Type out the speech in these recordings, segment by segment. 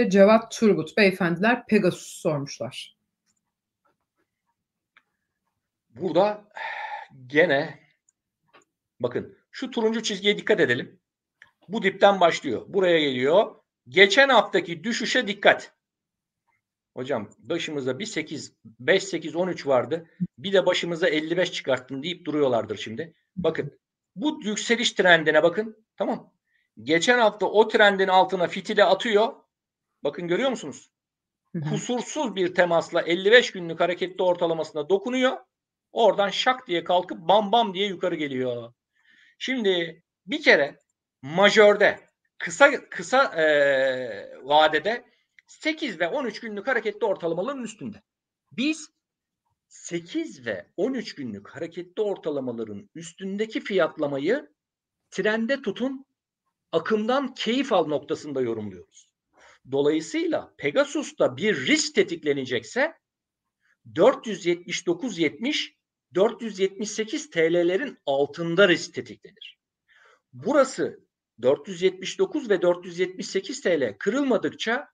ve Cevat Turgut beyefendiler Pegasus sormuşlar. Burada gene bakın şu turuncu çizgiye dikkat edelim. Bu dipten başlıyor. Buraya geliyor. Geçen haftaki düşüşe dikkat. Hocam başımıza bir 8, 5, 8, 13 vardı. Bir de başımıza 55 çıkarttın deyip duruyorlardır şimdi. Bakın bu yükseliş trendine bakın. Tamam. Geçen hafta o trendin altına fitili atıyor. Bakın görüyor musunuz? Kusursuz bir temasla 55 günlük hareketli ortalamasına dokunuyor. Oradan şak diye kalkıp bam bam diye yukarı geliyor. Şimdi bir kere majörde kısa kısa e, vadede 8 ve 13 günlük hareketli ortalamaların üstünde. Biz 8 ve 13 günlük hareketli ortalamaların üstündeki fiyatlamayı trende tutun akımdan keyif al noktasında yorumluyoruz. Dolayısıyla Pegasus'ta bir risk tetiklenecekse 479.70 478 TL'lerin altında risk tetiklenir. Burası 479 ve 478 TL kırılmadıkça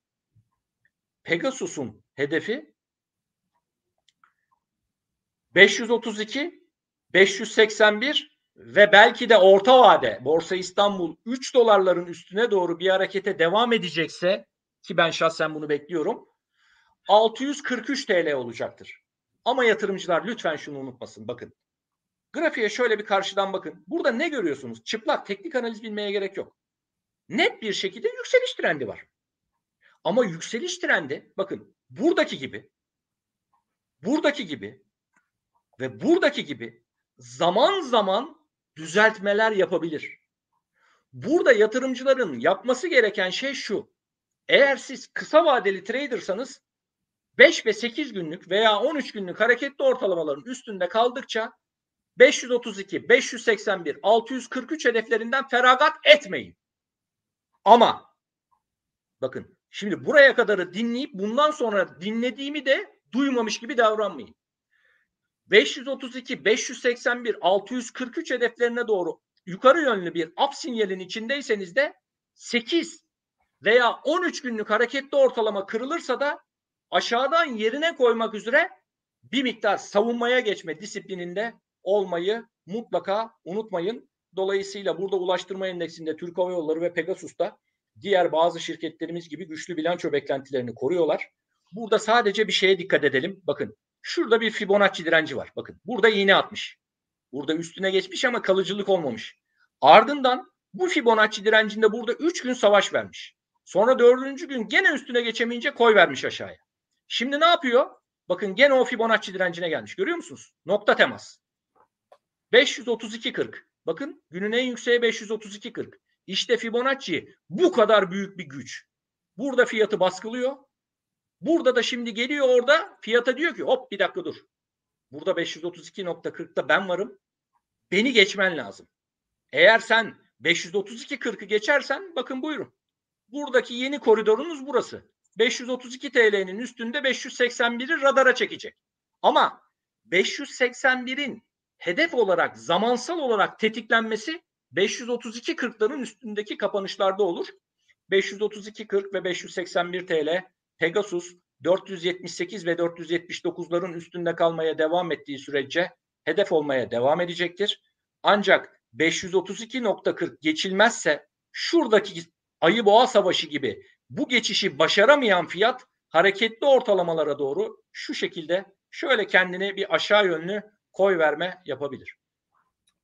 Pegasus'un hedefi 532, 581 ve belki de orta vade Borsa İstanbul 3 dolarların üstüne doğru bir harekete devam edecekse ki ben şahsen bunu bekliyorum 643 TL olacaktır. Ama yatırımcılar lütfen şunu unutmasın bakın. Grafiğe şöyle bir karşıdan bakın. Burada ne görüyorsunuz? Çıplak teknik analiz bilmeye gerek yok. Net bir şekilde yükseliş trendi var. Ama yükseliş trendi bakın buradaki gibi buradaki gibi ve buradaki gibi zaman zaman düzeltmeler yapabilir. Burada yatırımcıların yapması gereken şey şu. Eğer siz kısa vadeli tradersanız 5 ve 8 günlük veya 13 günlük hareketli ortalamaların üstünde kaldıkça 532, 581, 643 hedeflerinden feragat etmeyin. Ama bakın şimdi buraya kadarı dinleyip bundan sonra dinlediğimi de duymamış gibi davranmayın. 532, 581, 643 hedeflerine doğru yukarı yönlü bir up sinyalin içindeyseniz de 8 veya 13 günlük hareketli ortalama kırılırsa da aşağıdan yerine koymak üzere bir miktar savunmaya geçme disiplininde olmayı mutlaka unutmayın. Dolayısıyla burada ulaştırma endeksinde Türk Hava Yolları ve Pegasus'ta diğer bazı şirketlerimiz gibi güçlü bilanço beklentilerini koruyorlar. Burada sadece bir şeye dikkat edelim. Bakın şurada bir Fibonacci direnci var. Bakın burada iğne atmış. Burada üstüne geçmiş ama kalıcılık olmamış. Ardından bu Fibonacci direncinde burada 3 gün savaş vermiş. Sonra dördüncü gün gene üstüne geçemeyince koy vermiş aşağıya. Şimdi ne yapıyor? Bakın gene o Fibonacci direncine gelmiş. Görüyor musunuz? Nokta temas. 532.40. Bakın günün en yükseği 532.40. İşte Fibonacci bu kadar büyük bir güç. Burada fiyatı baskılıyor. Burada da şimdi geliyor orada fiyata diyor ki hop bir dakika dur. Burada 532.40'da ben varım. Beni geçmen lazım. Eğer sen 532.40'ı geçersen bakın buyurun buradaki yeni koridorunuz burası. 532 TL'nin üstünde 581'i radara çekecek. Ama 581'in hedef olarak zamansal olarak tetiklenmesi 532 532.40'ların üstündeki kapanışlarda olur. 532 40 ve 581 TL Pegasus 478 ve 479'ların üstünde kalmaya devam ettiği sürece hedef olmaya devam edecektir. Ancak 532.40 geçilmezse şuradaki Ayı Boğa Savaşı gibi bu geçişi başaramayan fiyat hareketli ortalamalara doğru şu şekilde şöyle kendini bir aşağı yönlü koy verme yapabilir.